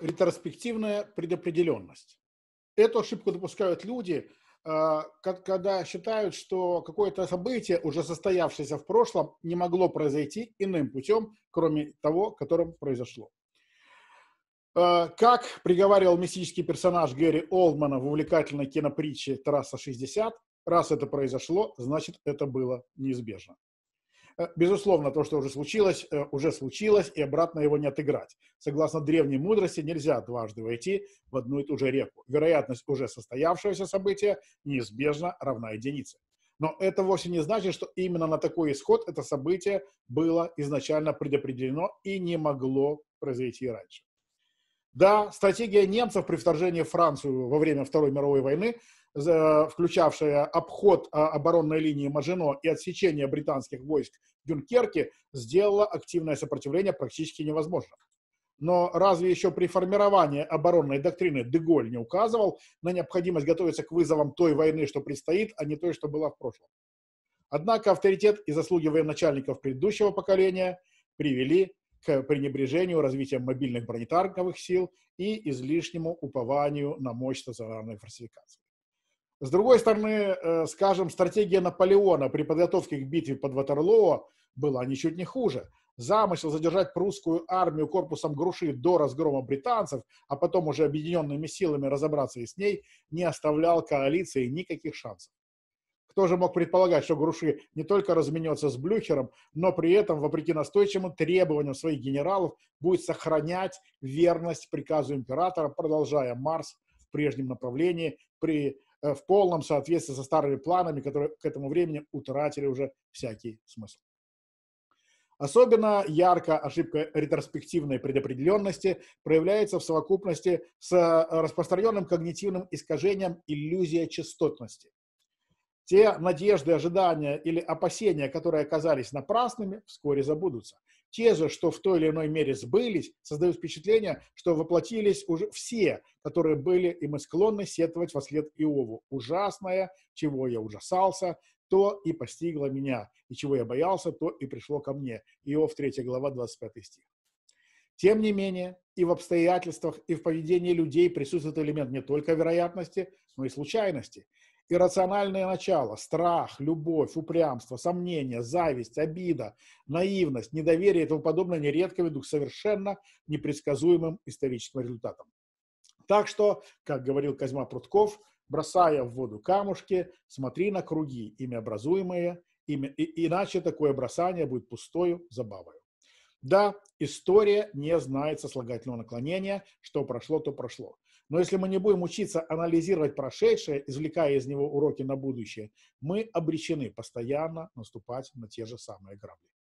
ретроспективная предопределенность. Эту ошибку допускают люди, а, когда считают, что какое-то событие, уже состоявшееся в прошлом, не могло произойти иным путем, кроме того, которым произошло. А, как приговаривал мистический персонаж Гэри Олдмана в увлекательной кинопритче «Трасса 60», раз это произошло, значит, это было неизбежно. Э, безусловно, то, что уже случилось, э, уже случилось, и обратно его не отыграть. Согласно древней мудрости, нельзя дважды войти в одну и ту же реку. Вероятность уже состоявшегося события неизбежно равна единице. Но это вовсе не значит, что именно на такой исход это событие было изначально предопределено и не могло произойти раньше. Да, стратегия немцев при вторжении в Францию во время Второй мировой войны, включавшая обход а, оборонной линии Мажино и отсечение британских войск в Дюнкерке, сделала активное сопротивление практически невозможным. Но разве еще при формировании оборонной доктрины Деголь не указывал на необходимость готовиться к вызовам той войны, что предстоит, а не той, что была в прошлом? Однако авторитет и заслуги военачальников предыдущего поколения привели к пренебрежению развитием мобильных бронетанковых сил и излишнему упованию на мощь стационарной фортификации. С другой стороны, э, скажем, стратегия Наполеона при подготовке к битве под Ватерлоо была ничуть не хуже. Замысел задержать прусскую армию корпусом груши до разгрома британцев, а потом уже объединенными силами разобраться и с ней, не оставлял коалиции никаких шансов. Кто же мог предполагать, что Груши не только разменется с Блюхером, но при этом, вопреки настойчивым требованиям своих генералов, будет сохранять верность приказу императора, продолжая Марс в прежнем направлении при, э, в полном соответствии со старыми планами, которые к этому времени утратили уже всякий смысл. Особенно ярко ошибка ретроспективной предопределенности проявляется в совокупности с э, распространенным когнитивным искажением иллюзия частотности, те надежды, ожидания или опасения, которые оказались напрасными, вскоре забудутся. Те же, что в той или иной мере сбылись, создают впечатление, что воплотились уже все, которые были, и мы склонны сетовать во след Иову. Ужасное, чего я ужасался, то и постигло меня, и чего я боялся, то и пришло ко мне. Иов 3 глава 25 стих. Тем не менее, и в обстоятельствах, и в поведении людей присутствует элемент не только вероятности, но и случайности. Иррациональное начало, страх, любовь, упрямство, сомнение, зависть, обида, наивность, недоверие и тому подобное нередко ведут к совершенно непредсказуемым историческим результатам. Так что, как говорил Козьма Прутков, бросая в воду камушки, смотри на круги, ими образуемые, ими, и, иначе такое бросание будет пустою забавой. Да, история не знает сослагательного наклонения, что прошло, то прошло. Но если мы не будем учиться анализировать прошедшее, извлекая из него уроки на будущее, мы обречены постоянно наступать на те же самые грабли.